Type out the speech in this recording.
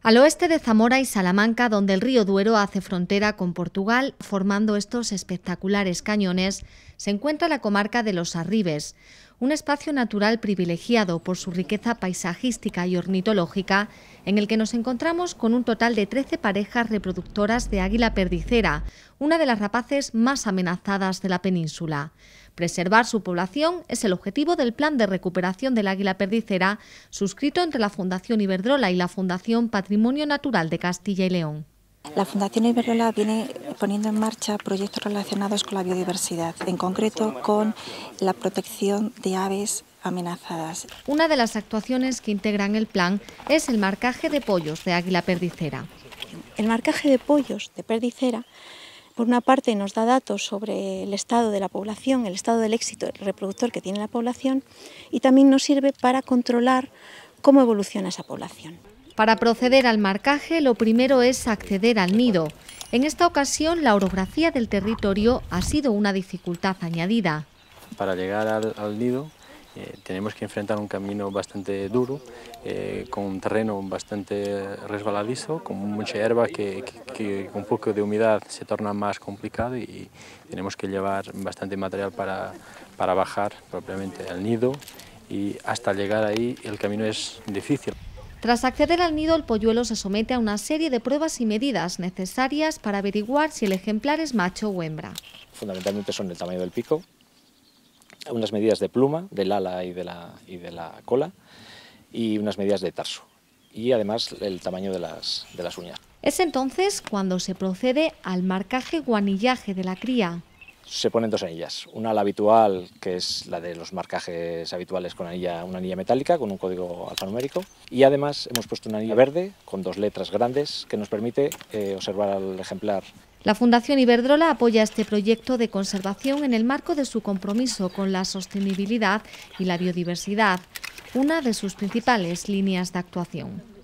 Al oeste de Zamora y Salamanca, donde el río Duero hace frontera con Portugal, formando estos espectaculares cañones, se encuentra la comarca de los Arribes, un espacio natural privilegiado por su riqueza paisajística y ornitológica, en el que nos encontramos con un total de 13 parejas reproductoras de águila perdicera, una de las rapaces más amenazadas de la península. Preservar su población es el objetivo del Plan de Recuperación del Águila Perdicera, suscrito entre la Fundación Iberdrola y la Fundación Patrimonio Natural de Castilla y León. La Fundación Iberdrola viene poniendo en marcha proyectos relacionados con la biodiversidad, en concreto con la protección de aves amenazadas. Una de las actuaciones que integran el plan es el marcaje de pollos de águila perdicera. El marcaje de pollos de perdicera por una parte nos da datos sobre el estado de la población, el estado del éxito reproductor que tiene la población y también nos sirve para controlar cómo evoluciona esa población. Para proceder al marcaje lo primero es acceder al nido. En esta ocasión la orografía del territorio ha sido una dificultad añadida. Para llegar al, al nido eh, tenemos que enfrentar un camino bastante duro, eh, con un terreno bastante resbaladizo, con mucha hierba que, con un poco de humedad se torna más complicado y tenemos que llevar bastante material para, para bajar propiamente al nido y hasta llegar ahí el camino es difícil. Tras acceder al nido, el polluelo se somete a una serie de pruebas y medidas necesarias para averiguar si el ejemplar es macho o hembra. Fundamentalmente son el tamaño del pico, unas medidas de pluma, del ala y de la, de la cola, y unas medidas de tarso. Y además el tamaño de las, de las uñas. Es entonces cuando se procede al marcaje guanillaje de la cría. Se ponen dos anillas, una ala habitual, que es la de los marcajes habituales con anilla, una anilla metálica con un código alfanumérico, y además hemos puesto una anilla verde con dos letras grandes que nos permite eh, observar al ejemplar la Fundación Iberdrola apoya este proyecto de conservación en el marco de su compromiso con la sostenibilidad y la biodiversidad, una de sus principales líneas de actuación.